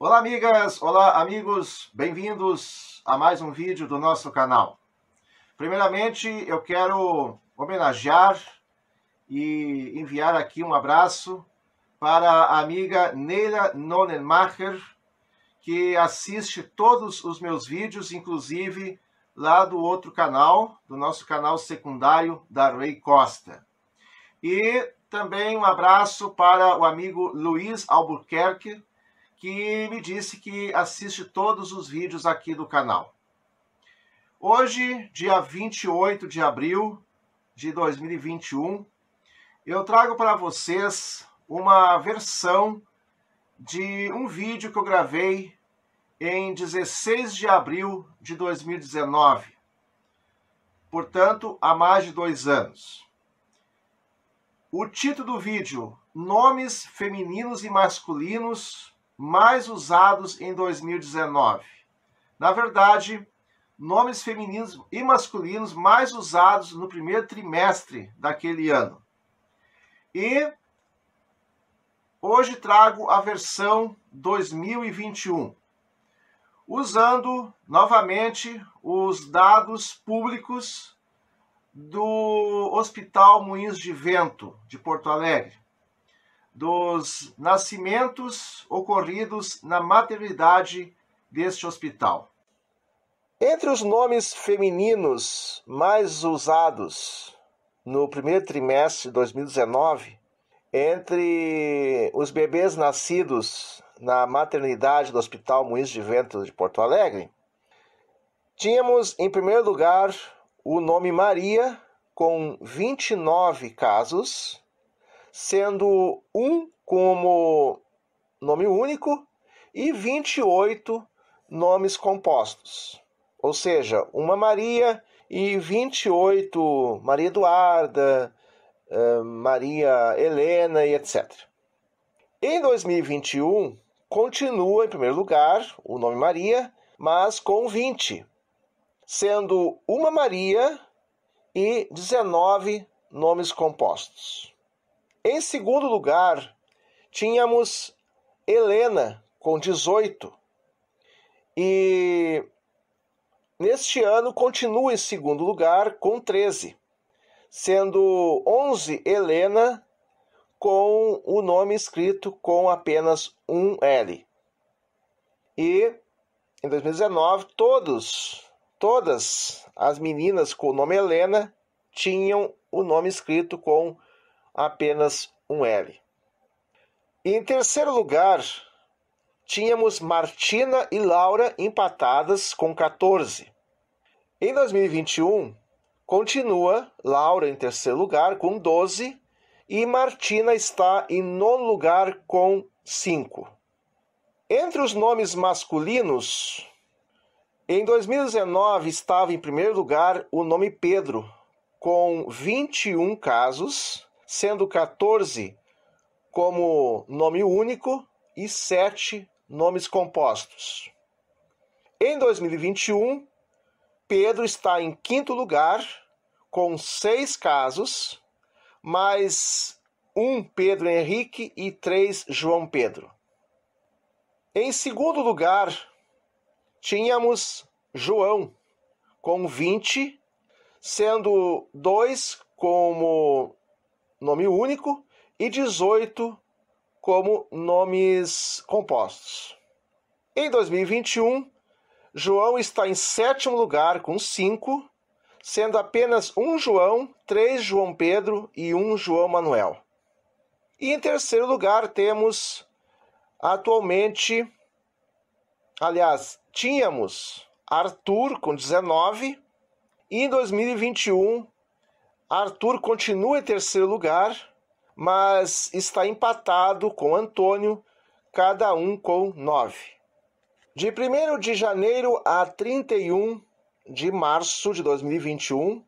Olá, amigas! Olá, amigos! Bem-vindos a mais um vídeo do nosso canal. Primeiramente, eu quero homenagear e enviar aqui um abraço para a amiga Neira Nonenmacher, que assiste todos os meus vídeos, inclusive lá do outro canal, do nosso canal secundário da Rei Costa. E também um abraço para o amigo Luiz Albuquerque, que me disse que assiste todos os vídeos aqui do canal. Hoje, dia 28 de abril de 2021, eu trago para vocês uma versão de um vídeo que eu gravei em 16 de abril de 2019, portanto, há mais de dois anos. O título do vídeo: Nomes femininos e masculinos mais usados em 2019. Na verdade, nomes femininos e masculinos mais usados no primeiro trimestre daquele ano. E hoje trago a versão 2021, usando novamente os dados públicos do Hospital Moinhos de Vento de Porto Alegre dos nascimentos ocorridos na maternidade deste hospital. Entre os nomes femininos mais usados no primeiro trimestre de 2019, entre os bebês nascidos na maternidade do Hospital Moinhos de Vento de Porto Alegre, tínhamos em primeiro lugar o nome Maria, com 29 casos, sendo um como nome único e 28 nomes compostos. Ou seja, uma Maria e 28 Maria Eduarda, eh, Maria Helena e etc. Em 2021, continua em primeiro lugar o nome Maria, mas com 20, sendo uma Maria e 19 nomes compostos. Em segundo lugar, tínhamos Helena, com 18. E neste ano continua em segundo lugar, com 13, sendo 11 Helena com o nome escrito com apenas um L. E em 2019, todos, todas as meninas com o nome Helena tinham o nome escrito com apenas um L. em terceiro lugar, tínhamos Martina e Laura empatadas com 14. Em 2021, continua Laura em terceiro lugar com 12 e Martina está em nono lugar com 5. Entre os nomes masculinos, em 2019 estava em primeiro lugar o nome Pedro, com 21 casos, sendo 14 como nome único e 7 nomes compostos. Em 2021, Pedro está em quinto lugar, com seis casos, mais um Pedro Henrique e três João Pedro. Em segundo lugar, tínhamos João, com 20, sendo dois como nome único, e 18 como nomes compostos. Em 2021, João está em sétimo lugar com 5, sendo apenas um João, três João Pedro e um João Manuel. E em terceiro lugar temos atualmente, aliás, tínhamos Arthur com 19 e em 2021 Arthur continua em terceiro lugar, mas está empatado com Antônio, cada um com nove. De 1 de janeiro a 31 de março de 2021,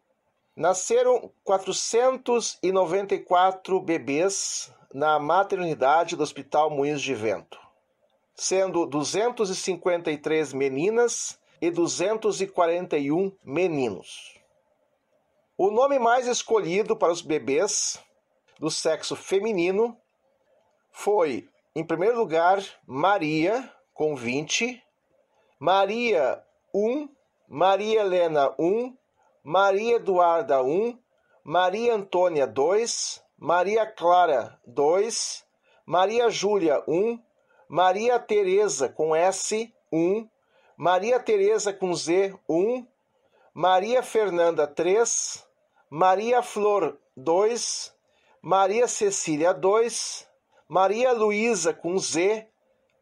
nasceram 494 bebês na maternidade do Hospital Moinhos de Vento, sendo 253 meninas e 241 meninos. O nome mais escolhido para os bebês do sexo feminino foi, em primeiro lugar, Maria, com 20, Maria 1, Maria Helena 1, Maria Eduarda 1, Maria Antônia 2, Maria Clara 2, Maria Júlia 1, Maria Tereza com S 1, Maria Tereza com Z 1, Maria Fernanda 3, Maria Flor, 2, Maria Cecília, 2, Maria Luísa com Z,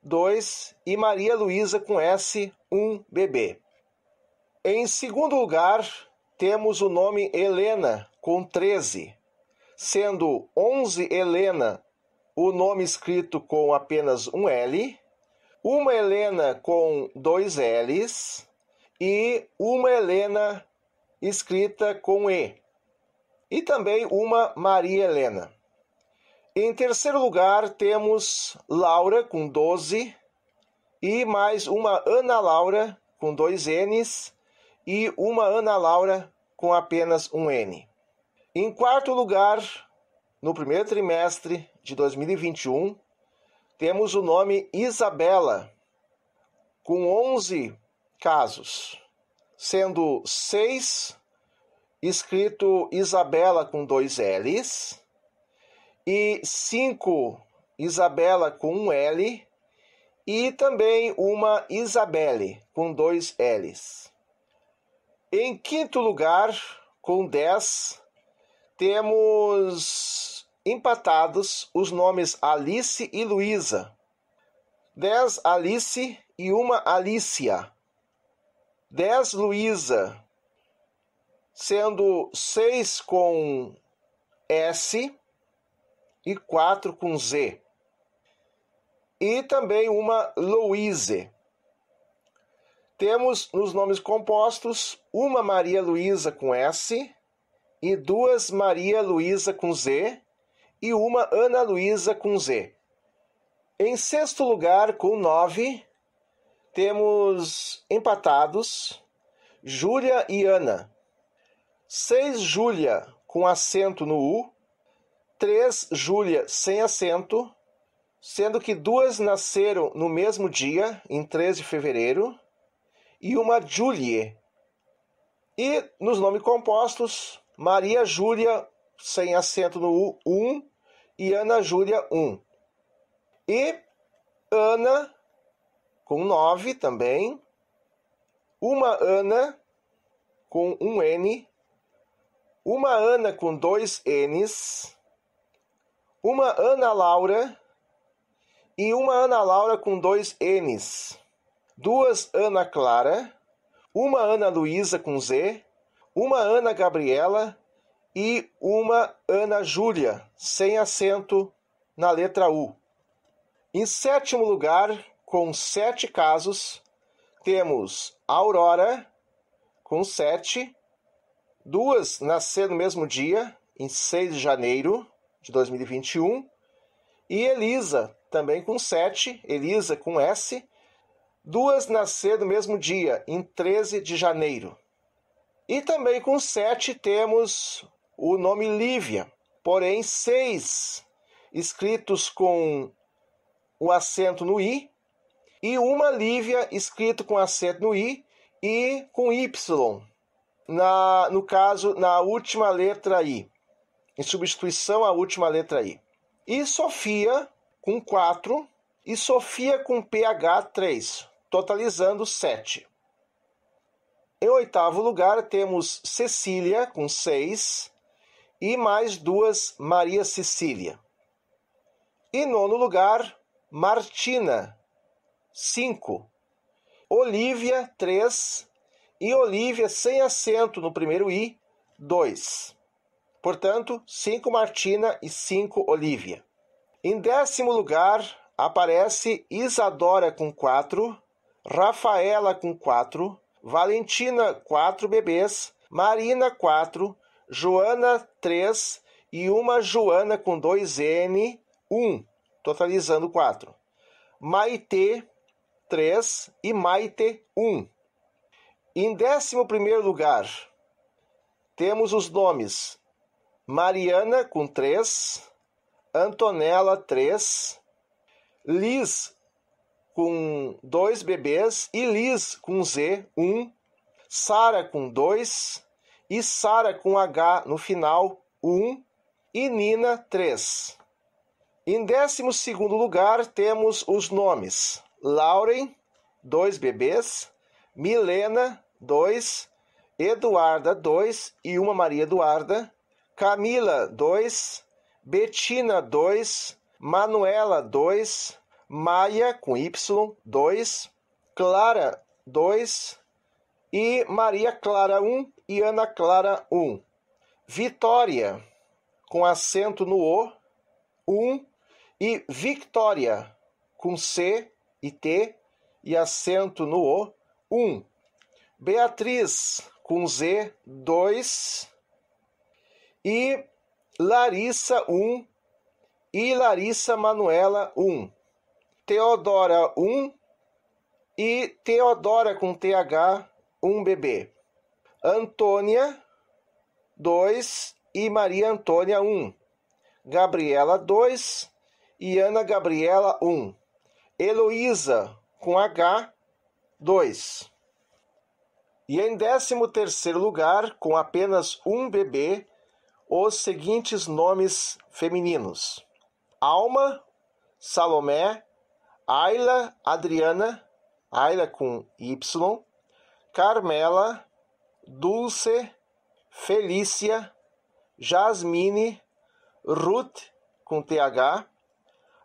2 e Maria Luísa com S, 1 bebê. Em segundo lugar, temos o nome Helena com 13, sendo 11 Helena o nome escrito com apenas um L, uma Helena com dois L's e uma Helena escrita com E e também uma Maria Helena. Em terceiro lugar, temos Laura, com 12, e mais uma Ana Laura, com dois N's, e uma Ana Laura, com apenas um N. Em quarto lugar, no primeiro trimestre de 2021, temos o nome Isabela, com 11 casos, sendo 6 escrito Isabela com dois L's, e cinco Isabela com um L, e também uma Isabelle com dois L's. Em quinto lugar, com 10, temos empatados os nomes Alice e Luísa. 10 Alice e uma Alicia. 10 Luísa sendo 6 com S e 4 com Z. E também uma Louise. Temos nos nomes compostos uma Maria Luísa com S e duas Maria Luísa com Z e uma Ana Luísa com Z. Em sexto lugar, com 9, temos empatados Júlia e Ana seis Júlia com acento no U, três Júlia sem acento, sendo que duas nasceram no mesmo dia, em 3 de fevereiro, e uma Julie. E nos nomes compostos, Maria Júlia sem acento no U, 1 um, e Ana Júlia 1. Um. E Ana com 9 também, uma Ana com um N uma Ana com dois N's, uma Ana Laura e uma Ana Laura com dois N's, duas Ana Clara, uma Ana Luísa com Z, uma Ana Gabriela e uma Ana Júlia, sem acento na letra U. Em sétimo lugar, com sete casos, temos Aurora com sete, Duas nasceram no mesmo dia, em 6 de janeiro de 2021. E Elisa, também com 7, Elisa com S. Duas nasceram no mesmo dia, em 13 de janeiro. E também com 7 temos o nome Lívia, porém seis escritos com o acento no I e uma Lívia escrito com acento no I e com Y na, no caso, na última letra I, em substituição à última letra I. E Sofia com 4 e Sofia com PH 3, totalizando 7. Em oitavo lugar, temos Cecília com 6 e mais duas Maria Cecília. Em nono lugar, Martina, 5. Olivia, 3 e Olívia sem acento no primeiro I, 2. Portanto, 5 Martina e 5 Olívia. Em décimo lugar, aparece Isadora com 4, Rafaela com 4, Valentina 4 bebês, Marina 4, Joana 3 e uma Joana com 2N 1, um, totalizando 4. Maite 3 e Maite 1. Um. Em décimo primeiro lugar, temos os nomes Mariana com 3, Antonella 3, Liz com dois bebês e Liz com Z 1, um, Sara com 2 e Sara com H no final 1 um, e Nina 3. Em décimo segundo lugar, temos os nomes Lauren, dois bebês, Milena, 2, Eduarda, 2 e uma Maria Eduarda, Camila, 2, Betina, 2, Manuela, 2, Maia, com Y, 2, Clara, 2 e Maria Clara, 1 um, e Ana Clara, 1. Um. Vitória, com acento no O, 1 um, e Victória, com C e T e acento no O, 1. Um. Beatriz com Z, 2. E Larissa, 1. Um, e Larissa Manuela, 1. Um. Teodora, 1. Um, e Teodora com TH, 1 bebê. Antônia, 2. E Maria Antônia, 1. Gabriela, 2. E Ana Gabriela, 1. Heloísa, com H, 2. E em décimo terceiro lugar, com apenas um bebê, os seguintes nomes femininos: Alma, Salomé, Ayla, Adriana, Ayla com Y, Carmela, Dulce, Felícia, Jasmine, Ruth com TH,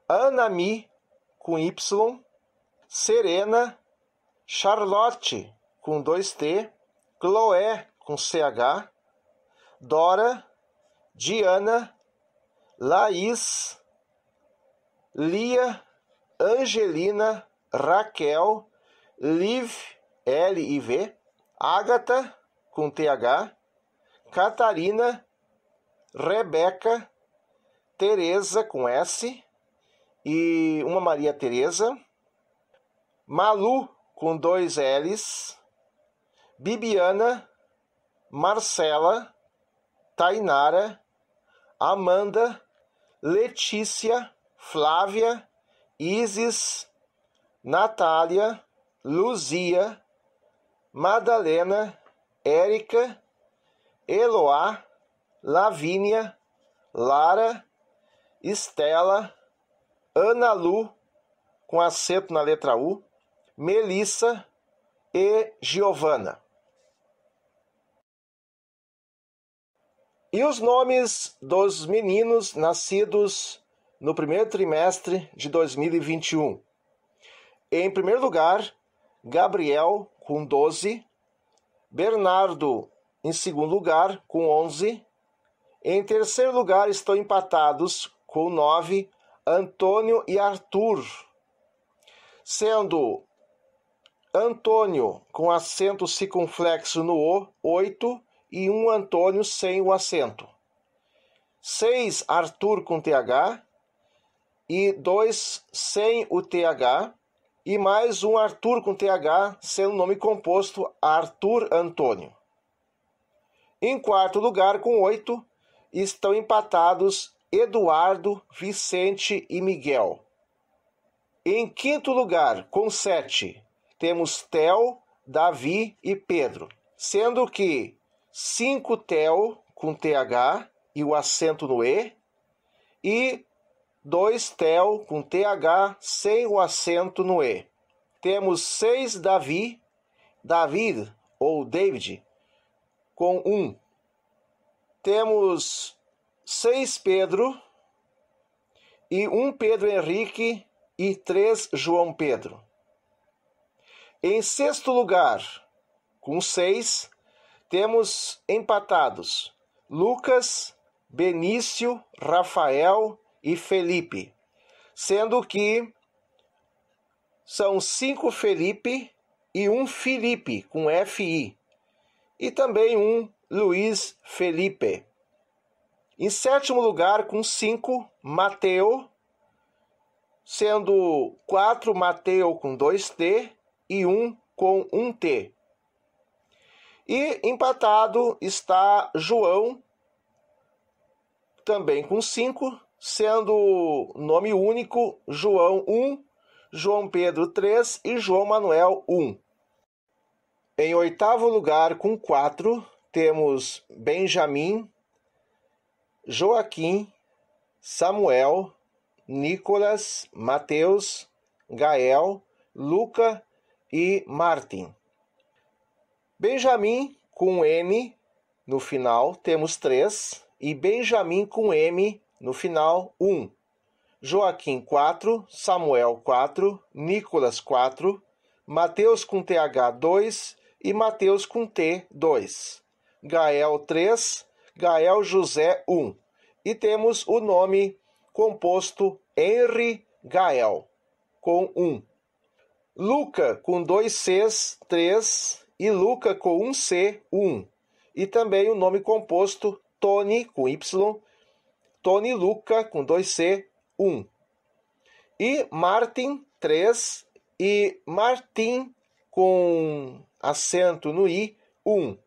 Anami com Y, Serena, Charlotte com 2T, Chloé com CH, Dora, Diana, Laís, Lia, Angelina, Raquel, Liv, L e V, Ágata com TH, Catarina, Rebeca, Teresa com S e uma Maria Teresa, Malu com dois L's, Bibiana, Marcela, Tainara, Amanda, Letícia, Flávia, Isis, Natália, Luzia, Madalena, Érica, Eloá, Lavínia, Lara, Estela, Ana Lu, com acento na letra U, Melissa e Giovana. E os nomes dos meninos nascidos no primeiro trimestre de 2021. Em primeiro lugar, Gabriel com 12, Bernardo em segundo lugar com 11, em terceiro lugar estão empatados com 9 Antônio e Arthur, sendo Antônio com acento circunflexo no O, 8 e um Antônio sem o acento. Seis Arthur com TH e dois sem o TH e mais um Arthur com TH sendo nome composto Arthur Antônio. Em quarto lugar, com oito, estão empatados Eduardo, Vicente e Miguel. Em quinto lugar, com sete, temos Tel, Davi e Pedro, sendo que 5 tel com TH e o acento no E, e 2 tel com TH sem o acento no E. Temos 6 Davi, David ou David com 1. Um. Temos 6 Pedro e 1 um Pedro Henrique e 3 João Pedro. Em sexto lugar, com 6, temos empatados Lucas, Benício, Rafael e Felipe, sendo que são cinco Felipe e um Felipe com F-I. e também um Luiz Felipe. Em sétimo lugar, com cinco, Mateo sendo quatro Mateo com dois T e um com um T. E empatado está João, também com 5, sendo nome único João 1, um, João Pedro 3 e João Manuel 1. Um. Em oitavo lugar, com 4, temos Benjamin, Joaquim, Samuel, Nicolas, Mateus, Gael, Luca e Martin. Benjamin com N no final temos três e Benjamin com M no final um. Joaquim quatro, Samuel quatro, Nicolas quatro, Mateus com TH dois e Mateus com T dois. Gael três, Gael José um. E temos o nome composto Henry Gael com um. Luca com dois Cs, três e Luca com um C, um. E também o nome composto Tony com Y, Tony Luca com dois C, um. E Martin, três. E Martin com acento no I, um.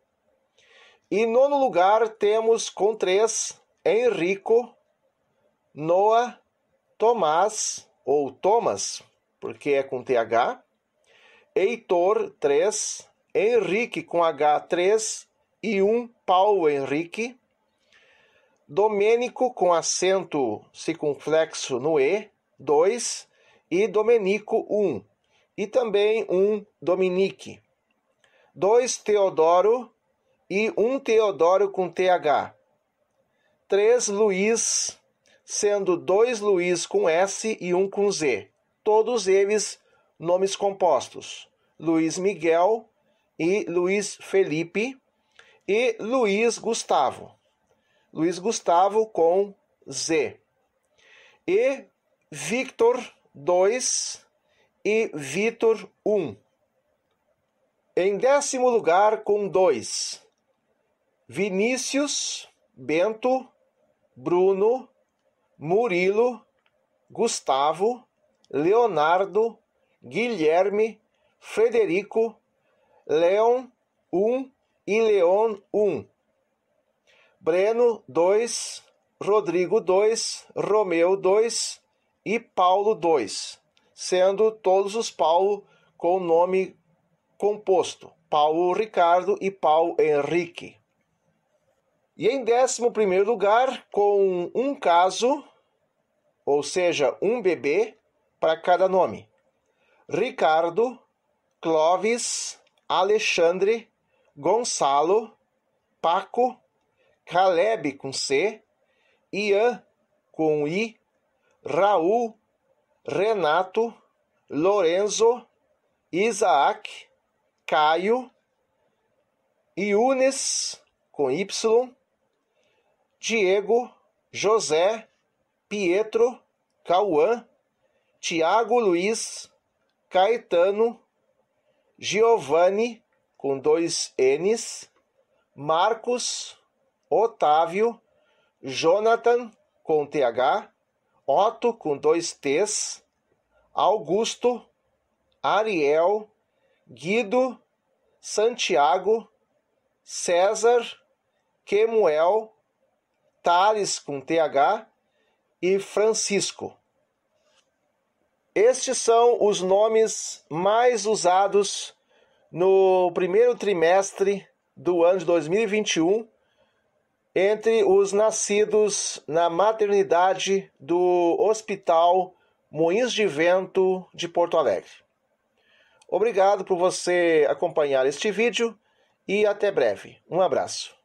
E nono lugar temos com três Henrico, Noah, Tomás ou Thomas, porque é com TH, Heitor 3, Henrique com H3 e 1 Paulo Henrique. Domênico com acento circunflexo no E, 2 e Domenico 1. Um. E também um Dominique. 2 Teodoro e 1 um Teodoro com TH. 3 Luiz, sendo 2 Luiz com S e 1 um com Z. Todos eles nomes compostos. Luiz Miguel, e Luiz Felipe e Luiz Gustavo. Luiz Gustavo com Z. E Victor 2 e Vitor 1. Um. Em décimo lugar com dois, Vinícius, Bento, Bruno, Murilo, Gustavo, Leonardo, Guilherme, Frederico, Leon 1 e Leon 1. Breno 2, Rodrigo 2, Romeu 2 e Paulo 2, sendo todos os Paulo com nome composto, Paulo Ricardo e Paulo Henrique. E em 11 lugar, com um caso, ou seja, um bebê para cada nome: Ricardo, Clóvis, Alexandre, Gonçalo, Paco, Caleb com C, Ian com I, Raul, Renato, Lorenzo, Isaac, Caio, Yunes com Y, Diego, José, Pietro, Cauã, Tiago Luiz, Caetano, Giovanni, com dois N's, Marcos, Otávio, Jonathan, com TH, Otto, com dois T's, Augusto, Ariel, Guido, Santiago, César, Quemuel, Thales, com TH, e Francisco. Estes são os nomes mais usados no primeiro trimestre do ano de 2021 entre os nascidos na maternidade do Hospital Moinhos de Vento de Porto Alegre. Obrigado por você acompanhar este vídeo e até breve. Um abraço.